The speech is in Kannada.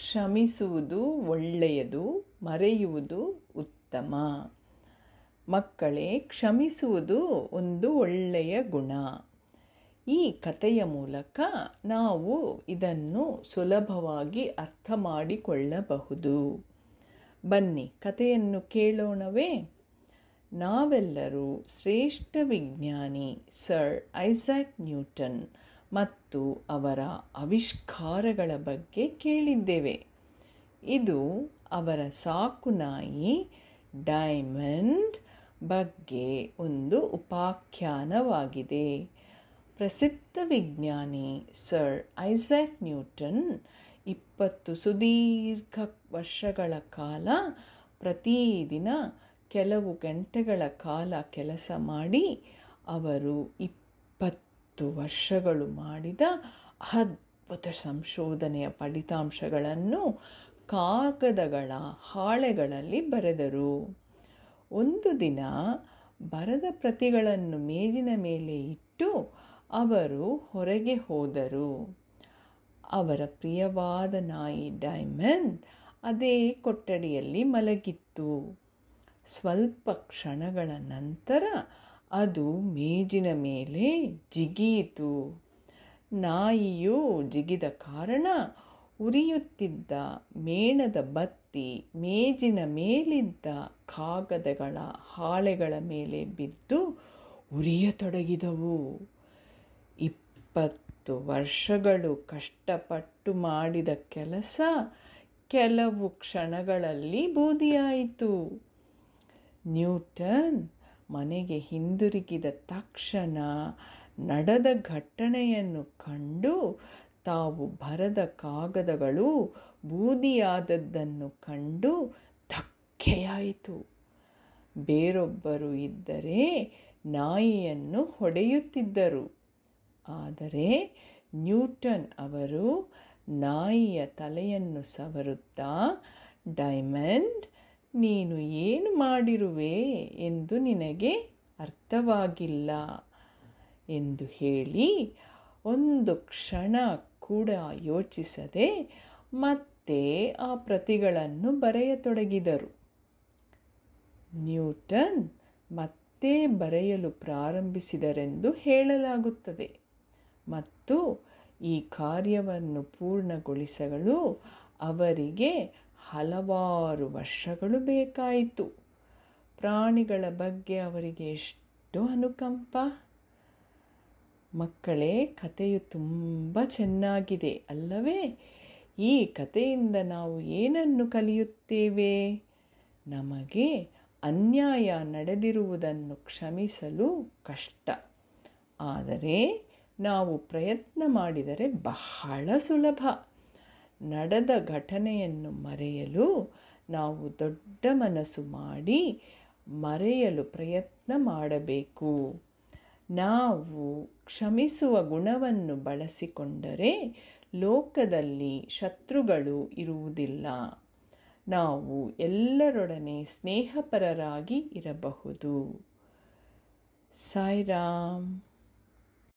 ಕ್ಷಮಿಸುವುದು ಒಳ್ಳೆಯದು ಮರೆಯುವುದು ಉತ್ತಮ ಮಕ್ಕಳೇ ಕ್ಷಮಿಸುವುದು ಒಂದು ಒಳ್ಳೆಯ ಗುಣ ಈ ಕಥೆಯ ಮೂಲಕ ನಾವು ಇದನ್ನು ಸುಲಭವಾಗಿ ಅರ್ಥ ಮಾಡಿಕೊಳ್ಳಬಹುದು ಬನ್ನಿ ಕಥೆಯನ್ನು ಕೇಳೋಣವೇ ನಾವೆಲ್ಲರೂ ಶ್ರೇಷ್ಠ ವಿಜ್ಞಾನಿ ಸರ್ ಐಸಾಕ್ ನ್ಯೂಟನ್ ಮತ್ತು ಅವರ ಆವಿಷ್ಕಾರಗಳ ಬಗ್ಗೆ ಕೇಳಿದ್ದೇವೆ ಇದು ಅವರ ಸಾಕುನಾಯಿ ಡೈಮಂಡ್ ಬಗ್ಗೆ ಒಂದು ಉಪಾಖ್ಯಾನವಾಗಿದೆ ಪ್ರಸಿದ್ಧ ವಿಜ್ಞಾನಿ ಸರ್ ಐಸಾಕ್ ನ್ಯೂಟನ್ ಇಪ್ಪತ್ತು ಸುದೀರ್ಘ ವರ್ಷಗಳ ಕಾಲ ಪ್ರತಿದಿನ ಕೆಲವು ಗಂಟೆಗಳ ಕಾಲ ಕೆಲಸ ಮಾಡಿ ಅವರು ಇಪ್ಪತ್ತು ಹತ್ತು ವರ್ಷಗಳು ಮಾಡಿದ ಅದ್ಭುತ ಸಂಶೋಧನೆಯ ಫಲಿತಾಂಶಗಳನ್ನು ಕಾಗದಗಳ ಹಾಳೆಗಳಲ್ಲಿ ಬರೆದರು ಒಂದು ದಿನ ಬರೆದ ಪ್ರತಿಗಳನ್ನು ಮೇಜಿನ ಮೇಲೆ ಇಟ್ಟು ಅವರು ಹೊರಗೆ ಹೋದರು ಅವರ ಪ್ರಿಯವಾದ ನಾಯಿ ಡೈಮಂಡ್ ಅದೇ ಕೊಠಡಿಯಲ್ಲಿ ಮಲಗಿತ್ತು ಸ್ವಲ್ಪ ಕ್ಷಣಗಳ ನಂತರ ಅದು ಮೇಜಿನ ಮೇಲೆ ಜಿಗಿಯಿತು ನಾಯಿಯು ಜಿಗಿದ ಕಾರಣ ಉರಿಯುತ್ತಿದ್ದ ಮೇಣದ ಬತ್ತಿ ಮೇಜಿನ ಮೇಲಿದ್ದ ಕಾಗದಗಳ ಹಾಳೆಗಳ ಮೇಲೆ ಬಿದ್ದು ಉರಿಯತೊಡಗಿದವು ಇಪ್ಪತ್ತು ವರ್ಷಗಳು ಕಷ್ಟಪಟ್ಟು ಮಾಡಿದ ಕೆಲಸ ಕೆಲವು ಕ್ಷಣಗಳಲ್ಲಿ ಬೂದಿಯಾಯಿತು ನ್ಯೂಟನ್ ಮನೆಗೆ ಹಿಂದಿರುಗಿದ ತಕ್ಷಣ ನಡೆದ ಘಟನೆಯನ್ನು ಕಂಡು ತಾವು ಬರದ ಕಾಗದಗಳು ಬೂದಿಯಾದದ್ದನ್ನು ಕಂಡು ಧಕ್ಕೆಯಾಯಿತು ಬೇರೊಬ್ಬರು ಇದ್ದರೆ ನಾಯಿಯನ್ನು ಹೊಡೆಯುತ್ತಿದ್ದರು ಆದರೆ ನ್ಯೂಟನ್ ಅವರು ನಾಯಿಯ ತಲೆಯನ್ನು ಸವರುತ್ತಾ ಡೈಮಂಡ್ ನೀನು ಏನು ಮಾಡಿರುವೆ ಎಂದು ನಿನಗೆ ಅರ್ಥವಾಗಿಲ್ಲ ಎಂದು ಹೇಳಿ ಒಂದು ಕ್ಷಣ ಕೂಡ ಯೋಚಿಸದೆ ಮತ್ತೆ ಆ ಪ್ರತಿಗಳನ್ನು ಬರೆಯತೊಡಗಿದರು ನ್ಯೂಟನ್ ಮತ್ತೆ ಬರೆಯಲು ಪ್ರಾರಂಭಿಸಿದರೆಂದು ಹೇಳಲಾಗುತ್ತದೆ ಮತ್ತು ಈ ಕಾರ್ಯವನ್ನು ಪೂರ್ಣಗೊಳಿಸಲು ಅವರಿಗೆ ಹಲವಾರು ವರ್ಷಗಳು ಬೇಕಾಯಿತು ಪ್ರಾಣಿಗಳ ಬಗ್ಗೆ ಅವರಿಗೆ ಎಷ್ಟು ಅನುಕಂಪ ಮಕ್ಕಳೇ ಕಥೆಯು ತುಂಬ ಚೆನ್ನಾಗಿದೆ ಅಲ್ಲವೇ ಈ ಕಥೆಯಿಂದ ನಾವು ಏನನ್ನು ಕಲಿಯುತ್ತೇವೆ ನಮಗೆ ಅನ್ಯಾಯ ನಡೆದಿರುವುದನ್ನು ಕ್ಷಮಿಸಲು ಕಷ್ಟ ಆದರೆ ನಾವು ಪ್ರಯತ್ನ ಮಾಡಿದರೆ ಬಹಳ ಸುಲಭ ನಡೆದ ಘಟನೆಯನ್ನು ಮರೆಯಲು ನಾವು ದೊಡ್ಡ ಮನಸ್ಸು ಮಾಡಿ ಮರೆಯಲು ಪ್ರಯತ್ನ ಮಾಡಬೇಕು ನಾವು ಕ್ಷಮಿಸುವ ಗುಣವನ್ನು ಬಳಸಿಕೊಂಡರೆ ಲೋಕದಲ್ಲಿ ಶತ್ರುಗಳು ಇರುವುದಿಲ್ಲ ನಾವು ಎಲ್ಲರೊಡನೆ ಸ್ನೇಹಪರರಾಗಿ ಇರಬಹುದು ಸಾಯಿರಾಮ್